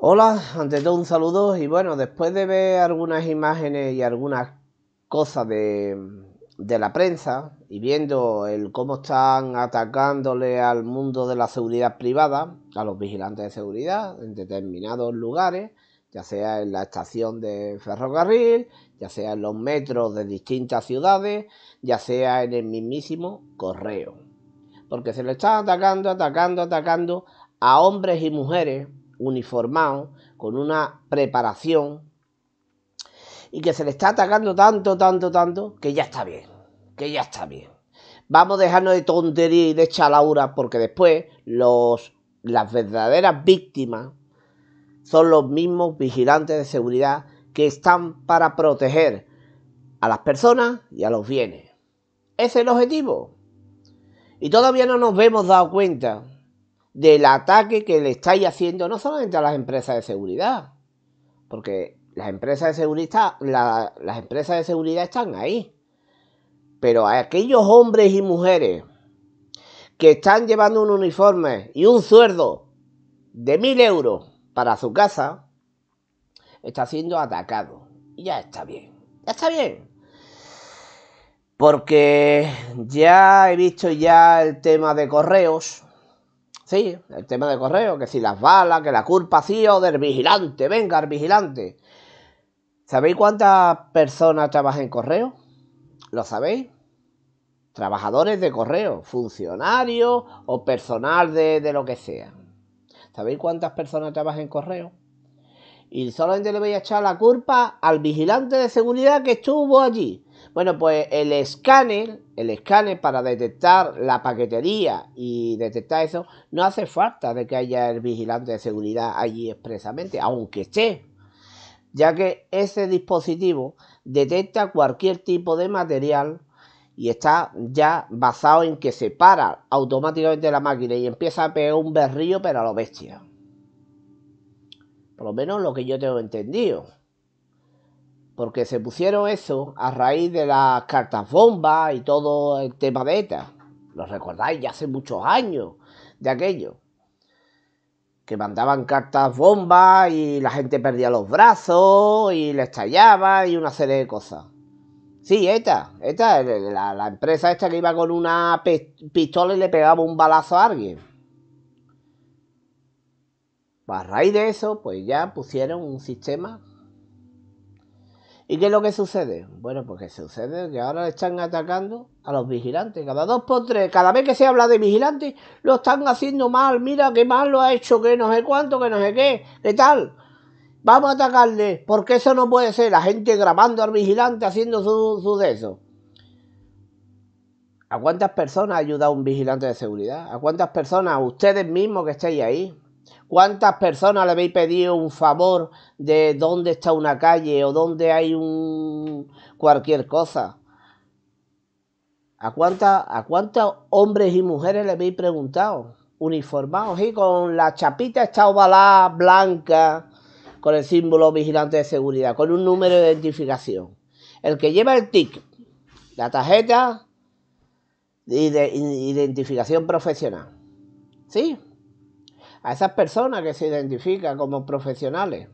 Hola, ante todo un saludo y bueno, después de ver algunas imágenes y algunas cosas de, la prensa y viendo el cómo están atacándole al mundo de la seguridad privada, a los vigilantes de seguridad en determinados lugares, ya sea en la estación de ferrocarril, ya sea en los metros de distintas ciudades, ya sea en el mismísimo correo. Porque se le están atacando, atacando, atacando a hombres y mujeres uniformado, con una preparación, y que se le está atacando tanto, tanto, tanto, que ya está bien, que ya está bien. Vamos a dejarnos de tontería y de chalaura, porque después los, las verdaderas víctimas son los mismos vigilantes de seguridad que están para proteger a las personas y a los bienes. Ese es el objetivo. Y todavía no nos hemos dado cuenta del ataque que le estáis haciendo no solamente a las empresas de seguridad, porque las empresas de seguridad, las empresas de seguridad están ahí, pero a aquellos hombres y mujeres que están llevando un uniforme y un sueldo de mil euros para su casa, está siendo atacado. Y ya está bien, ya está bien. Porque ya he visto ya el tema de correos Sí, el tema de correo, que si las balas, que la culpa sí o del vigilante, venga, el vigilante. ¿Sabéis cuántas personas trabajan en correo? ¿Lo sabéis? Trabajadores de correo, funcionarios o personal de, de lo que sea. ¿Sabéis cuántas personas trabajan en correo? Y solamente le voy a echar la culpa al vigilante de seguridad que estuvo allí. Bueno, pues el escáner, el escáner para detectar la paquetería y detectar eso, no hace falta de que haya el vigilante de seguridad allí expresamente, aunque esté, ya que ese dispositivo detecta cualquier tipo de material y está ya basado en que se para automáticamente la máquina y empieza a pegar un berrillo para a bestia. Por lo menos lo que yo tengo entendido porque se pusieron eso a raíz de las cartas bomba y todo el tema de ETA. Lo recordáis ya hace muchos años de aquello. Que mandaban cartas bomba y la gente perdía los brazos y le estallaba y una serie de cosas. Sí, ETA, ETA, la, la empresa esta que iba con una pistola y le pegaba un balazo a alguien. Pues a raíz de eso, pues ya pusieron un sistema ¿Y qué es lo que sucede? Bueno, pues que sucede que ahora le están atacando a los vigilantes. Cada dos por tres, cada vez que se habla de vigilantes, lo están haciendo mal. Mira qué mal lo ha hecho, que no sé cuánto, que no sé qué, qué tal. Vamos a atacarle, porque eso no puede ser. La gente grabando al vigilante haciendo su, su eso. ¿A cuántas personas ha ayudado un vigilante de seguridad? ¿A cuántas personas, ustedes mismos que estáis ahí? ¿Cuántas personas le habéis pedido un favor de dónde está una calle o dónde hay un cualquier cosa? ¿A, cuánta, a cuántos hombres y mujeres le habéis preguntado? Uniformados y con la chapita esta ovalada blanca, con el símbolo vigilante de seguridad, con un número de identificación. El que lleva el TIC, la tarjeta de identificación profesional. ¿Sí? a esas personas que se identifican como profesionales.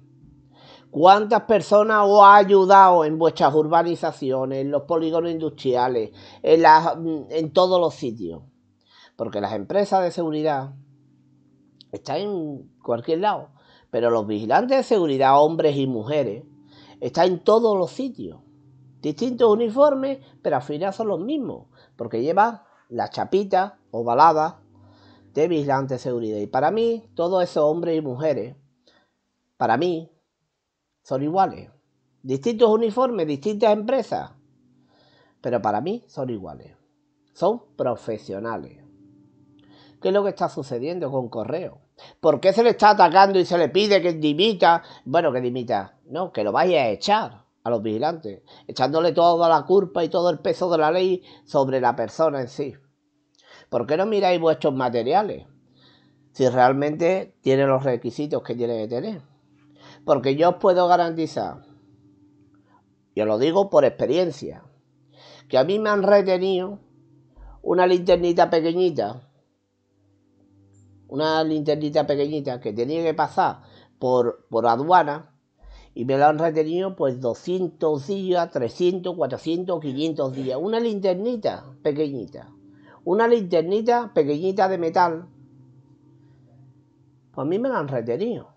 ¿Cuántas personas os ha ayudado en vuestras urbanizaciones, en los polígonos industriales, en, mm, en todos los sitios? Porque las empresas de seguridad están en cualquier lado, pero los vigilantes de seguridad, hombres y mujeres, están en todos los sitios. Distintos uniformes, pero al final son los mismos, porque llevan la chapita ovalada de vigilante de seguridad. Y para mí, todos esos hombres y mujeres, para mí, son iguales. Distintos uniformes, distintas empresas, pero para mí son iguales. Son profesionales. ¿Qué es lo que está sucediendo con Correo? ¿Por qué se le está atacando y se le pide que dimita? Bueno, que dimita. No, que lo vaya a echar a los vigilantes, echándole toda la culpa y todo el peso de la ley sobre la persona en sí. ¿por qué no miráis vuestros materiales? Si realmente tiene los requisitos que tiene que tener. Porque yo os puedo garantizar, yo lo digo por experiencia, que a mí me han retenido una linternita pequeñita, una linternita pequeñita que tenía que pasar por, por aduana y me la han retenido pues 200 días, 300, 400, 500 días. Una linternita pequeñita una linternita pequeñita de metal. Pues a mí me la han retenido.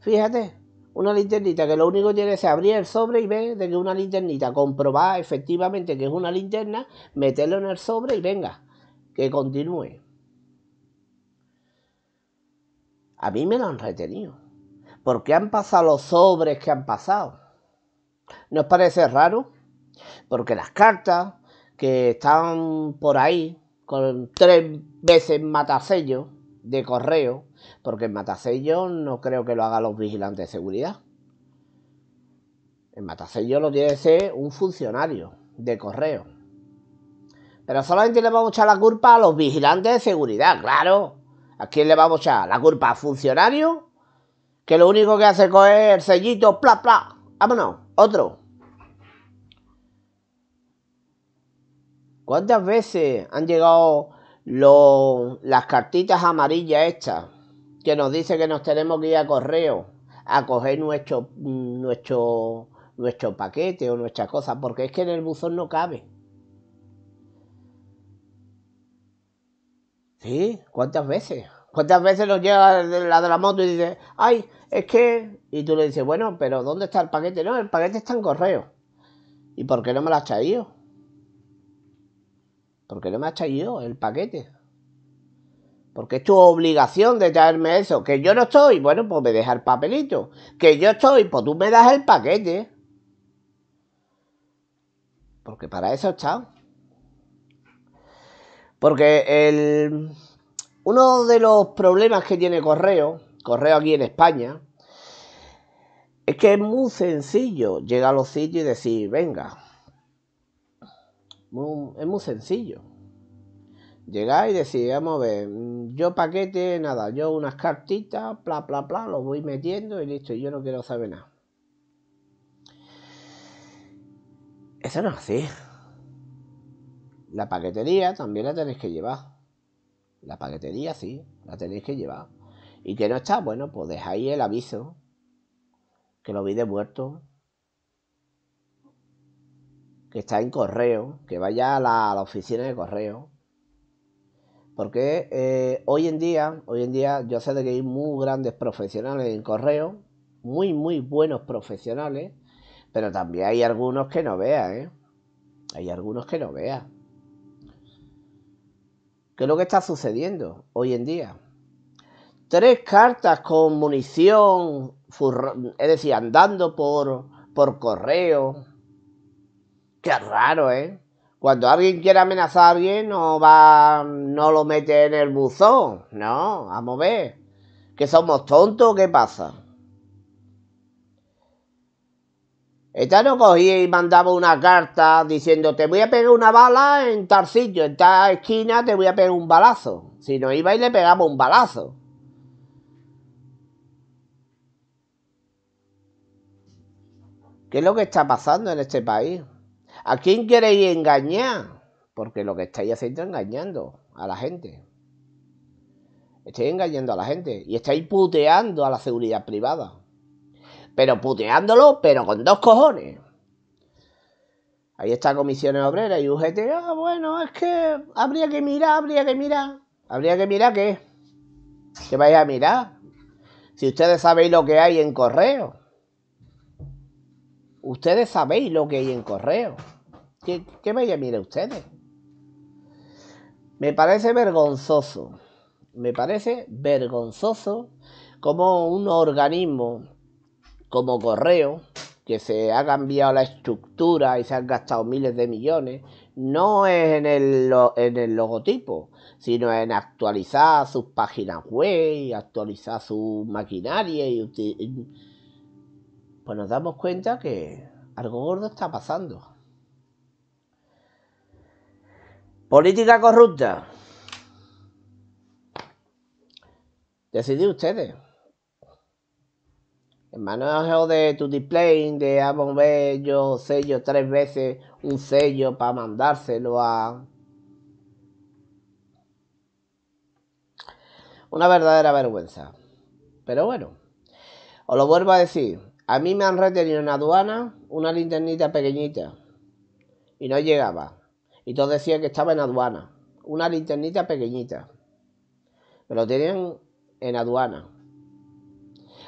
Fíjate, una linternita que lo único que tiene es abrir el sobre y ver de que una linternita, comprobar efectivamente que es una linterna, meterlo en el sobre y venga, que continúe. A mí me lo han retenido. Porque han pasado los sobres que han pasado. os parece raro? Porque las cartas, que están por ahí con tres veces matasello de correo, porque en matasello no creo que lo hagan los vigilantes de seguridad. En matasello lo tiene que ser un funcionario de correo. Pero solamente le vamos a echar la culpa a los vigilantes de seguridad, claro. ¿A quién le vamos a echar la culpa? ¿A funcionario? Que lo único que hace es coger el sellito, pla, pla. Vámonos, otro. ¿Cuántas veces han llegado las cartitas amarillas estas que nos dice que nos tenemos que ir a correo a coger nuestro, nuestro, nuestro paquete o nuestra cosa? Porque es que en el buzón no cabe. Sí, ¿cuántas veces? ¿Cuántas veces nos llega la de la moto y dice, ay, es que... Y tú le dices, bueno, pero ¿dónde está el paquete? No, el paquete está en correo. ¿Y por qué no me lo has traído? ¿Por qué no me ha traído el paquete? Porque es tu obligación de traerme eso. Que yo no estoy, bueno, pues me deja el papelito. Que yo estoy, pues tú me das el paquete. Porque para eso está. Porque el, uno de los problemas que tiene correo, correo aquí en España, es que es muy sencillo llegar a los sitios y decir, venga, es muy sencillo. Llegáis y decís, vamos a ver, mm, yo paquete, nada, yo unas cartitas, Pla, pla, pla... lo voy metiendo y listo, y yo no quiero saber nada. Eso no es así. La paquetería también la tenéis que llevar. La paquetería sí, la tenéis que llevar. Y que no está, bueno, pues dejáis el aviso. Que lo vi de muerto está en correo, que vaya a la, oficina de correo. Porque eh, hoy en día, hoy en día yo sé de que hay muy grandes profesionales en correo, muy, muy buenos profesionales, pero también hay algunos que no vean, ¿eh? Hay algunos que no vean. que es lo que está sucediendo hoy en día? Tres cartas con munición, es decir, andando por, por correo, Qué raro, ¿eh? Cuando alguien quiere amenazar a alguien, no va, no lo mete en el buzón, ¿no? Vamos a ver. ¿Que somos tontos o qué pasa? Esta no cogía y mandaba una carta diciendo, te voy a pegar una bala en tarcillo, sitio, en tal esquina te voy a pegar un balazo. Si no iba y le pegaba un balazo. ¿Qué es lo que está pasando en este país? ¿A quién queréis engañar? Porque lo que estáis haciendo es engañando a la gente. Estáis engañando a la gente y estáis puteando a la seguridad privada. Pero puteándolo, pero con dos cojones. Ahí está Comisiones Obreras y UGT. Ah, bueno, es que habría que mirar, habría que mirar. Habría que mirar qué. ¿Qué vais a mirar? Si ustedes sabéis lo que hay en correo. Ustedes sabéis lo que hay en correo. ¿Qué, me vais a ustedes? Me parece vergonzoso. Me parece vergonzoso como un organismo como correo, que se ha cambiado la estructura y se han gastado miles de millones, no es en el, en el logotipo, sino en actualizar sus páginas web, ...y actualizar su maquinaria y pues nos damos cuenta que algo gordo está pasando. Política corrupta. Decidí ustedes. En manejo de tu display, de Abonbello, sello tres veces un sello para mandárselo a. Una verdadera vergüenza. Pero bueno, os lo vuelvo a decir. A mí me han retenido en aduana una linternita pequeñita y no llegaba. Y todos decían que estaba en aduana. Una linternita pequeñita. Me lo tenían en aduana.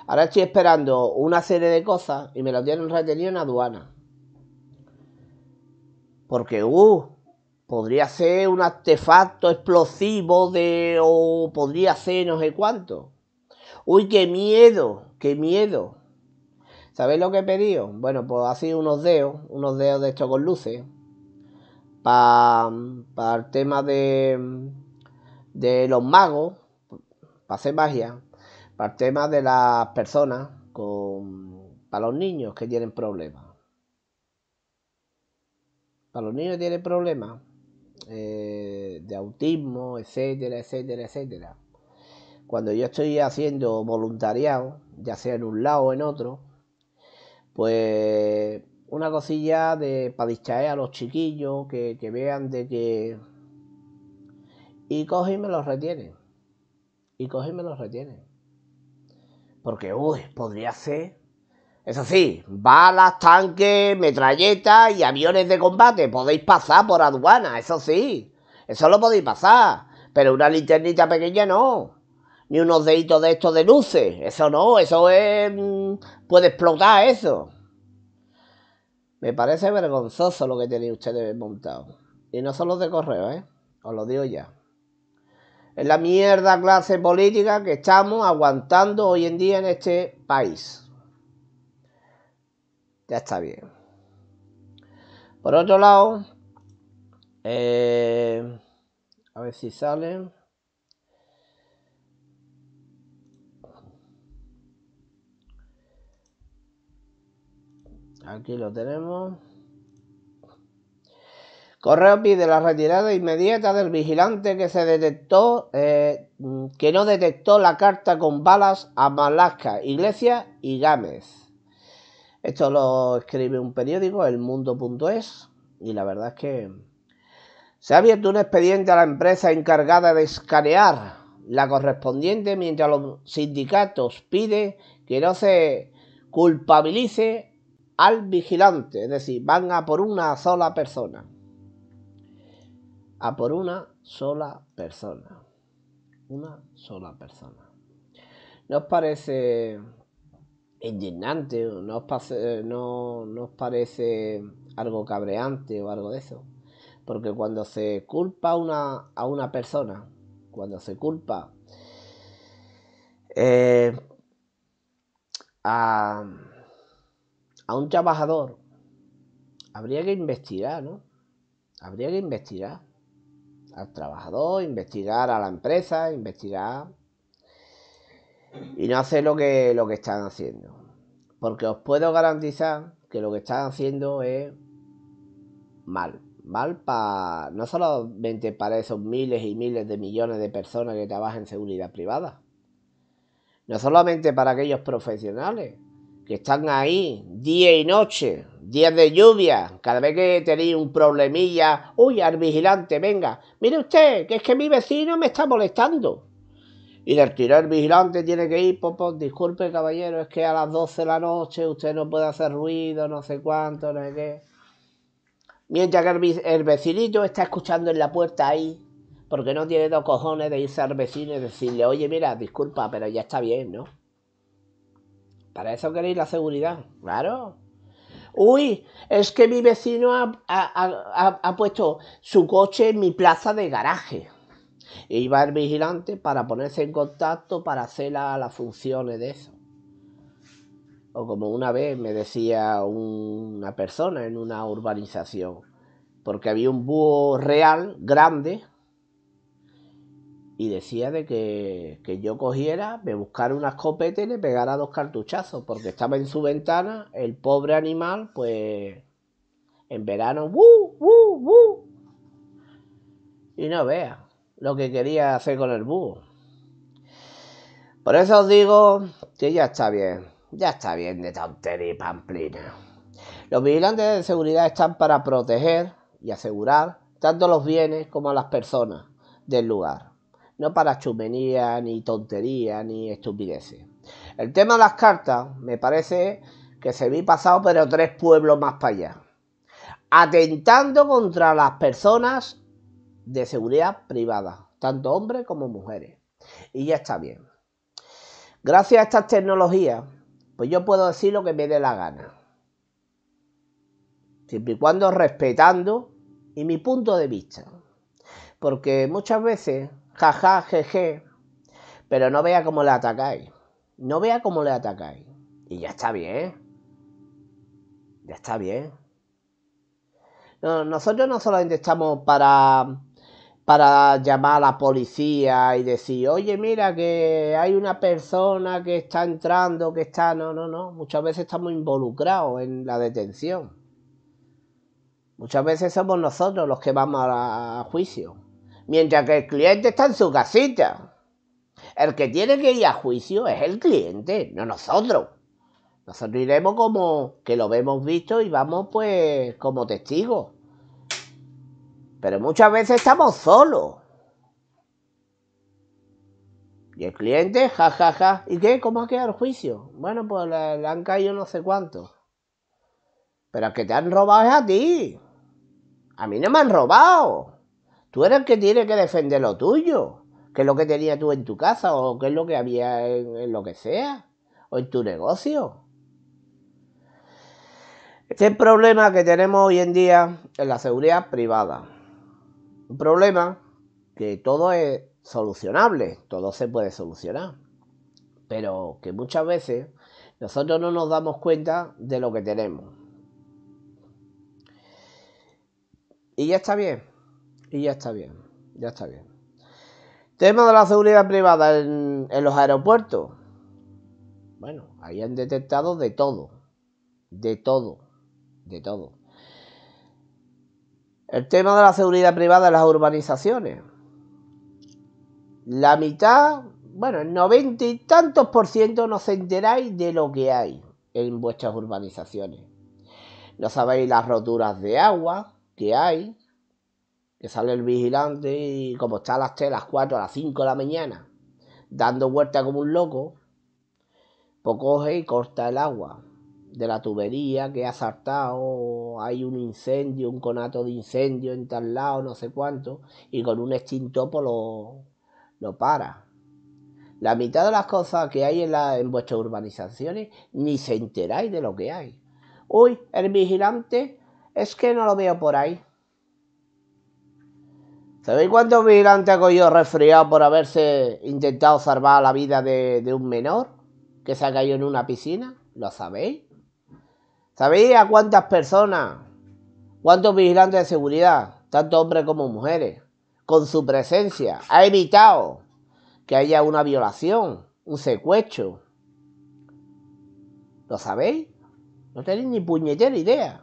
Ahora estoy esperando una serie de cosas y me lo tienen retenido en aduana. Porque, uh, podría ser un artefacto explosivo de. o podría ser no sé cuánto. Uy, qué miedo, qué miedo. ¿Sabéis lo que he pedido? Bueno, pues así unos dedos, unos dedos de esto con luces para el tema de, de los magos, para hacer magia, para el tema de las personas, para los niños que tienen problemas. Para los niños que tienen problemas eh, de autismo, etcétera, etcétera, etcétera. Cuando yo estoy haciendo voluntariado, ya sea en un lado o en otro, pues una cosilla de, para distraer a los chiquillos, que, vean de que... Y coge y me los retienen. Y coge y me los retienen. Porque, uy, podría ser... Eso sí, balas, tanques, metralletas y aviones de combate. Podéis pasar por aduana, eso sí. Eso lo podéis pasar. Pero una linternita pequeña no. Ni unos deditos de estos de luces. Eso no, eso es... Mm, puede explotar eso. Me parece vergonzoso lo que tenéis ustedes montado. Y no solo de correo, ¿eh? Os lo digo ya. Es la mierda clase política que estamos aguantando hoy en día en este país. Ya está bien. Por otro lado, eh, a ver si sale. Aquí lo tenemos. Correo pide la retirada inmediata del vigilante que se detectó, eh, que no detectó la carta con balas a Malasca, Iglesia y Gámez. Esto lo escribe un periódico, elmundo.es, y la verdad es que se ha abierto un expediente a la empresa encargada de escanear la correspondiente mientras los sindicatos piden que no se culpabilice al vigilante, es decir, van a por una sola persona. A por una sola persona. Una sola persona. ¿No os parece indignante? ¿No os, parece algo cabreante o algo de eso? Porque cuando se culpa una, a una persona, cuando se culpa eh, a a un trabajador, habría que investigar, ¿no? Habría que investigar al trabajador, investigar a la empresa, investigar y no hacer lo que, lo que están haciendo. Porque os puedo garantizar que lo que están haciendo es mal. Mal para no solamente para esos miles y miles de millones de personas que trabajan en seguridad privada. No solamente para aquellos profesionales que están ahí día y noche, días de lluvia, cada vez que tenéis un problemilla, uy, al vigilante, venga, mire usted, que es que mi vecino me está molestando. Y le tiró el vigilante tiene que ir, popón, disculpe caballero, es que a las 12 de la noche usted no puede hacer ruido, no sé cuánto, no sé qué. Mientras que el, vecinito está escuchando en la puerta ahí, porque no tiene dos cojones de irse al vecino y decirle, oye, mira, disculpa, pero ya está bien, ¿no? Para eso queréis la seguridad, claro. Uy, es que mi vecino ha, puesto su coche en mi plaza de garaje. Iba va el vigilante para ponerse en contacto para hacer las funciones de eso. O como una vez me decía una persona en una urbanización, porque había un búho real grande y decía de que, yo cogiera, me buscara una escopeta y le pegara dos cartuchazos, porque estaba en su ventana, el pobre animal, pues en verano, wuh, wuh, wuh. Y no vea lo que quería hacer con el búho. Por eso os digo que ya está bien, ya está bien de tontería y pamplina. Los vigilantes de seguridad están para proteger y asegurar tanto los bienes como a las personas del lugar no para chumenía, ni tontería, ni estupideces. El tema de las cartas me parece que se vi pasado, pero tres pueblos más para allá. Atentando contra las personas de seguridad privada, tanto hombres como mujeres. Y ya está bien. Gracias a estas tecnologías, pues yo puedo decir lo que me dé la gana. Siempre y cuando respetando y mi punto de vista. Porque muchas veces jaja, jeje. Pero no vea cómo le atacáis. No vea cómo le atacáis. Y ya está bien. Ya está bien. nosotros no solamente estamos para, para llamar a la policía y decir, oye, mira que hay una persona que está entrando, que está... No, no, no. Muchas veces estamos involucrados en la detención. Muchas veces somos nosotros los que vamos a juicio mientras que el cliente está en su casita. El que tiene que ir a juicio es el cliente, no nosotros. Nosotros iremos como que lo hemos visto y vamos pues como testigos. Pero muchas veces estamos solos. Y el cliente, ja ja, ja. ¿y qué? ¿Cómo ha quedado el juicio? Bueno, pues le, han caído no sé cuánto. Pero el que te han robado es a ti. A mí no me han robado. Tú eres el que tiene que defender lo tuyo, que es lo que tenía tú en tu casa o qué es lo que había en, en lo que sea, o en tu negocio. Este es el problema que tenemos hoy en día en la seguridad privada. Un problema que todo es solucionable, todo se puede solucionar, pero que muchas veces nosotros no nos damos cuenta de lo que tenemos. Y ya está bien. Y ya está bien, ya está bien. Tema de la seguridad privada en, los aeropuertos. Bueno, ahí han detectado de todo. De todo. De todo. El tema de la seguridad privada en las urbanizaciones. La mitad, bueno, el noventa y tantos por ciento no se enteráis de lo que hay en vuestras urbanizaciones. No sabéis las roturas de agua que hay, que sale el vigilante y como está a las 3, a las 4, a las 5 de la mañana, dando vuelta como un loco, pues coge y corta el agua de la tubería que ha saltado, hay un incendio, un conato de incendio en tal lado, no sé cuánto, y con un extintopo pues lo, lo para. La mitad de las cosas que hay en, la, en vuestras urbanizaciones ni se enteráis de lo que hay. Uy, el vigilante es que no lo veo por ahí. ¿Sabéis cuántos vigilantes ha cogido resfriado por haberse intentado salvar la vida de, de, un menor que se ha caído en una piscina? ¿Lo sabéis? ¿Sabéis a cuántas personas, cuántos vigilantes de seguridad, tanto hombres como mujeres, con su presencia ha evitado que haya una violación, un secuestro? ¿Lo sabéis? No tenéis ni puñetera idea.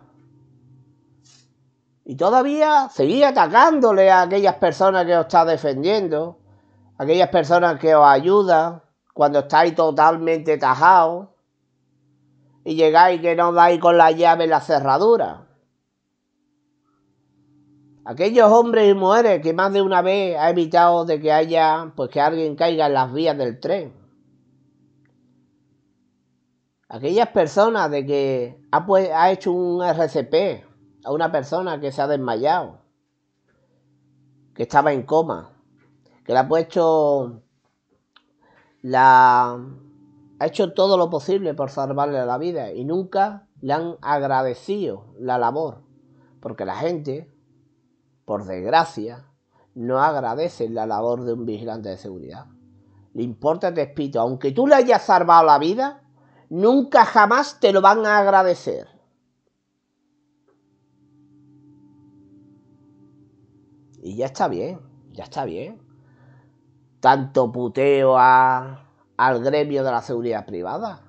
Y todavía seguís atacándole a aquellas personas que os está defendiendo, aquellas personas que os ayudan, cuando estáis totalmente tajados y llegáis que no dais con la llave la cerradura. Aquellos hombres y mujeres que más de una vez ha evitado de que haya, pues que alguien caiga en las vías del tren. Aquellas personas de que ha, pues, ha hecho un RCP a una persona que se ha desmayado, que estaba en coma, que le ha puesto la... ha hecho todo lo posible por salvarle la vida y nunca le han agradecido la labor, porque la gente, por desgracia, no agradece la labor de un vigilante de seguridad. Le importa te espito, aunque tú le hayas salvado la vida, nunca jamás te lo van a agradecer. Y ya está bien, ya está bien. Tanto puteo al gremio de la seguridad privada.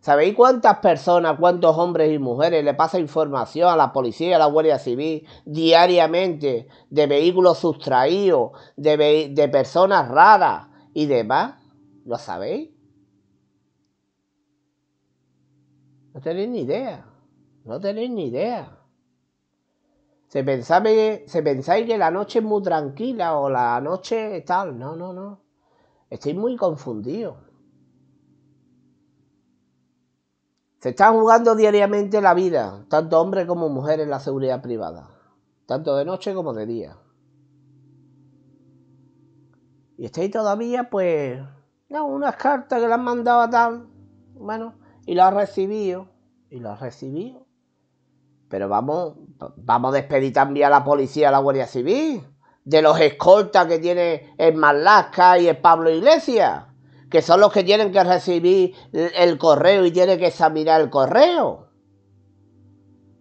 ¿Sabéis cuántas personas, cuántos hombres y mujeres le pasa información a la policía, y a la Guardia Civil diariamente de vehículos sustraídos, de, de personas raras y demás? ¿Lo sabéis? No tenéis ni idea. No tenéis ni idea. Se se pensáis que la noche es muy tranquila o la noche tal. No, no, no. Estoy muy confundido. Se están jugando diariamente la vida, tanto hombres como mujeres en la seguridad privada, tanto de noche como de día. Y estáis todavía, pues, no, unas cartas que le han mandado a tal, bueno, y lo ha recibido, y lo ha recibido. Pero vamos, vamos a despedir también a la policía, a la Guardia Civil, de los escoltas que tiene el Marlasca y el Pablo Iglesias, que son los que tienen que recibir el correo y tienen que examinar el correo.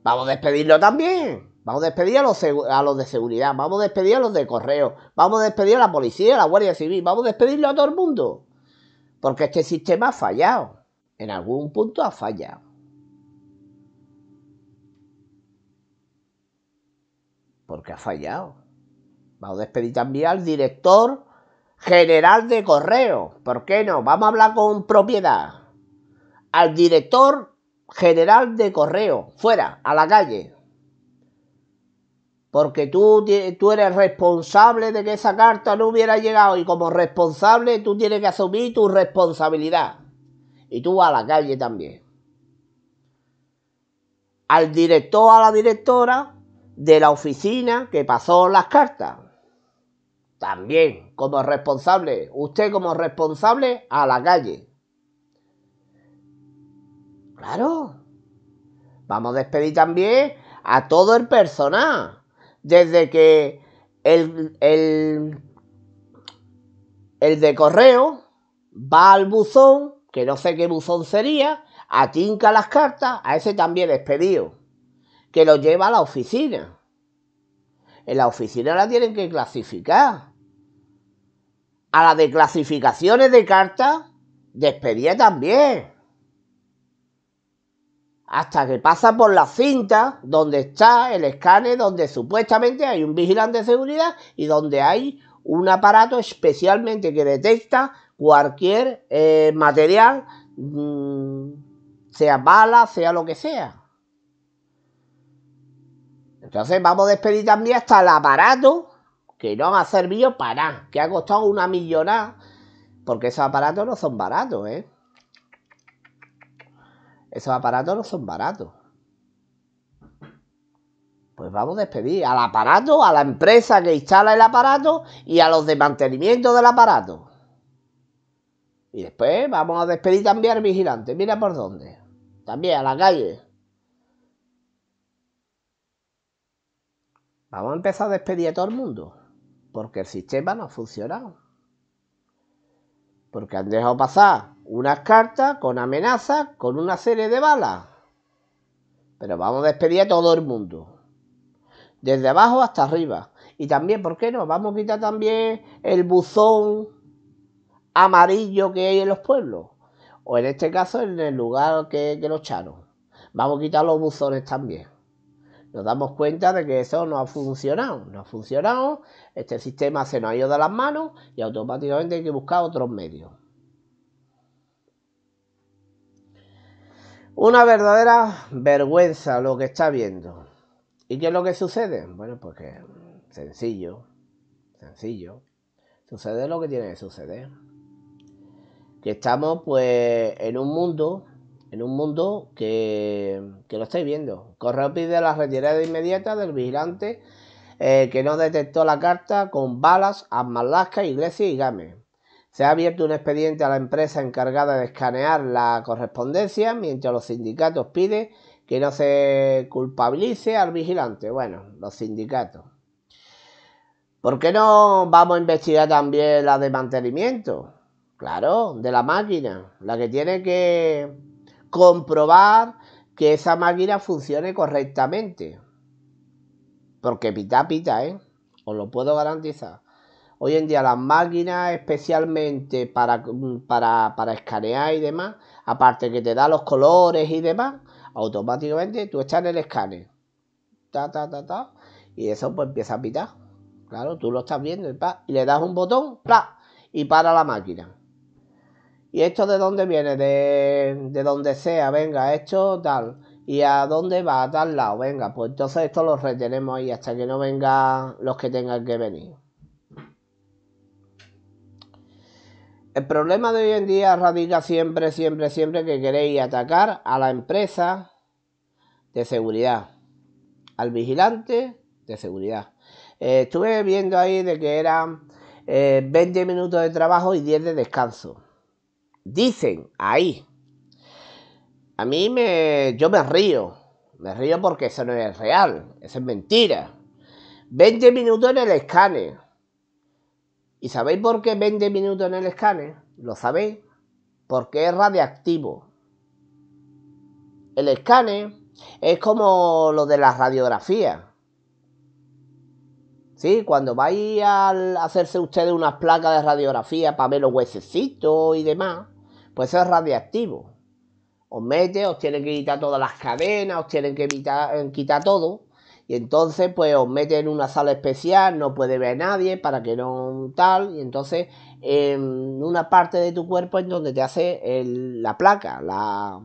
Vamos a despedirlo también. Vamos a despedir a los, a los de seguridad, vamos a despedir a los de correo, vamos a despedir a la policía, a la Guardia Civil, vamos a despedirlo a todo el mundo. Porque este sistema ha fallado. En algún punto ha fallado. porque ha fallado. Vamos a despedir también al director general de correo. ¿Por qué no? Vamos a hablar con propiedad. Al director general de correo, fuera, a la calle. Porque tú, tú eres responsable de que esa carta no hubiera llegado y como responsable tú tienes que asumir tu responsabilidad. Y tú a la calle también. Al director, a la directora, de la oficina que pasó las cartas. También como responsable, usted como responsable a la calle. Claro. Vamos a despedir también a todo el personal. Desde que el, el, el de correo va al buzón, que no sé qué buzón sería, atinca las cartas, a ese también despedido que lo lleva a la oficina. En la oficina la tienen que clasificar. A la de clasificaciones de cartas, despedía también. Hasta que pasa por la cinta donde está el escáner, donde supuestamente hay un vigilante de seguridad y donde hay un aparato especialmente que detecta cualquier eh, material, mm, sea bala, sea lo que sea. Entonces vamos a despedir también hasta el aparato que no ha servido para nada, que ha costado una millonada, porque esos aparatos no son baratos, ¿eh? Esos aparatos no son baratos. Pues vamos a despedir al aparato, a la empresa que instala el aparato y a los de mantenimiento del aparato. Y después vamos a despedir también al vigilante, mira por dónde. También a la calle. Vamos a empezar a despedir a todo el mundo. Porque el sistema no ha funcionado. Porque han dejado pasar unas cartas con amenazas, con una serie de balas. Pero vamos a despedir a todo el mundo. Desde abajo hasta arriba. Y también, ¿por qué no? Vamos a quitar también el buzón amarillo que hay en los pueblos. O en este caso, en el lugar que, los lo echaron. Vamos a quitar los buzones también nos damos cuenta de que eso no ha funcionado. No ha funcionado, este sistema se nos ha ido de las manos y automáticamente hay que buscar otros medios. Una verdadera vergüenza lo que está viendo. ¿Y qué es lo que sucede? Bueno, pues que sencillo, sencillo. Sucede lo que tiene que suceder. Que estamos pues en un mundo en un mundo que, lo estáis viendo. Correo pide la retirada inmediata del vigilante eh, que no detectó la carta con balas a Malasca, Iglesias y Game. Se ha abierto un expediente a la empresa encargada de escanear la correspondencia, mientras los sindicatos piden que no se culpabilice al vigilante. Bueno, los sindicatos. ¿Por qué no vamos a investigar también la de mantenimiento? Claro, de la máquina, la que tiene que comprobar que esa máquina funcione correctamente. Porque pita, pita, ¿eh? Os lo puedo garantizar. Hoy en día las máquinas, especialmente para, para, para escanear y demás, aparte que te da los colores y demás, automáticamente tú estás en el escáner. Ta, ta, ta, ta. Y eso pues empieza a pitar. Claro, tú lo estás viendo y, y le das un botón, ¡pla! y para la máquina. ¿Y esto de dónde viene? De, de donde sea, venga, esto tal. ¿Y a dónde va? A tal lado, venga. Pues entonces esto lo retenemos ahí hasta que no vengan los que tengan que venir. El problema de hoy en día radica siempre, siempre, siempre que queréis atacar a la empresa de seguridad, al vigilante de seguridad. Eh, estuve viendo ahí de que eran 20 eh, minutos de trabajo y 10 de descanso. Dicen ahí. A mí me. Yo me río. Me río porque eso no es real. Eso es mentira. 20 minutos en el escáner. ¿Y sabéis por qué 20 minutos en el escáner? ¿Lo sabéis? Porque es radiactivo. El escáner es como lo de la radiografía. ¿Sí? Cuando vais a hacerse ustedes unas placas de radiografía para ver los huesecitos y demás, pues es radiactivo. Os mete, os tienen que quitar todas las cadenas, os tienen que quitar, eh, quitar todo. Y entonces, pues os mete en una sala especial, no puede ver a nadie para que no tal. Y entonces, en una parte de tu cuerpo en donde te hace la placa, la,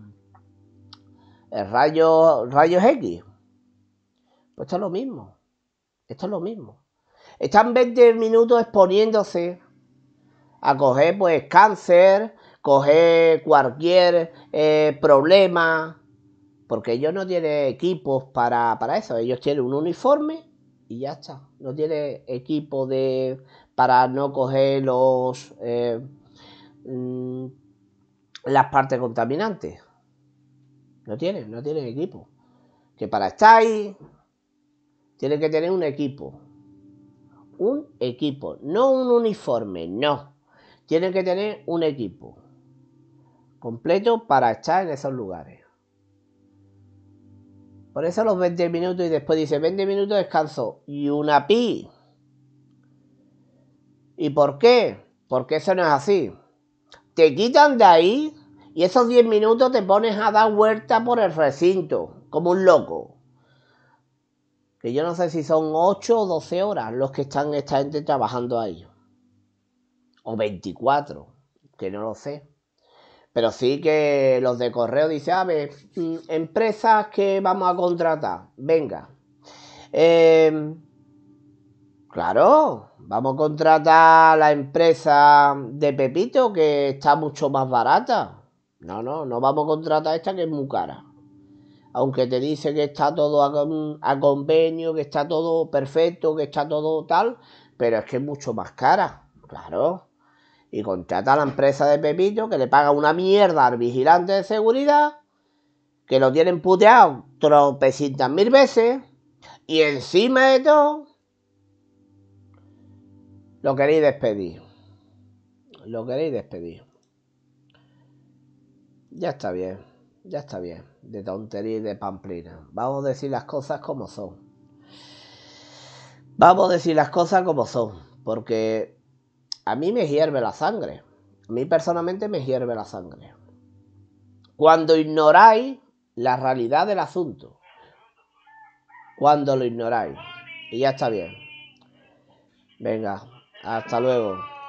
el rayo, rayos X. Pues esto es lo mismo. Esto es lo mismo. Están 20 minutos exponiéndose a coger, pues, cáncer, coger cualquier eh, problema, porque ellos no tienen equipos para, para, eso, ellos tienen un uniforme y ya está, no tienen equipo de, para no coger los, eh, mm, las partes contaminantes. No tienen, no tienen equipo. Que para estar ahí, tienen que tener un equipo. Un equipo, no un uniforme, no. Tienen que tener un equipo completo para estar en esos lugares. Por eso los 20 minutos y después dice 20 minutos de descanso y una pi. ¿Y por qué? Porque eso no es así. Te quitan de ahí y esos 10 minutos te pones a dar vuelta por el recinto, como un loco. Que yo no sé si son 8 o 12 horas los que están esta gente trabajando ahí. O 24, que no lo sé. Pero sí que los de correo dicen, a ver, mm, empresas que vamos a contratar, venga. Em, claro, vamos a contratar la empresa de Pepito que está mucho más barata. No, no, no vamos a contratar esta que es muy cara. Aunque te dice que está todo a, a convenio, que está todo perfecto, que está todo tal, pero es que es mucho más cara, claro y contrata a la empresa de Pepito que le paga una mierda al vigilante de seguridad, que lo tienen puteado tropecitas mil veces, y encima de todo, lo queréis despedir. Lo queréis despedir. Ya está bien, ya está bien, de tontería y de pamplina. Vamos a decir las cosas como son. Vamos a decir las cosas como son, porque a mí me hierve la sangre. A mí personalmente me hierve la sangre. Cuando ignoráis la realidad del asunto. Cuando lo ignoráis. Y ya está bien. Venga, hasta luego.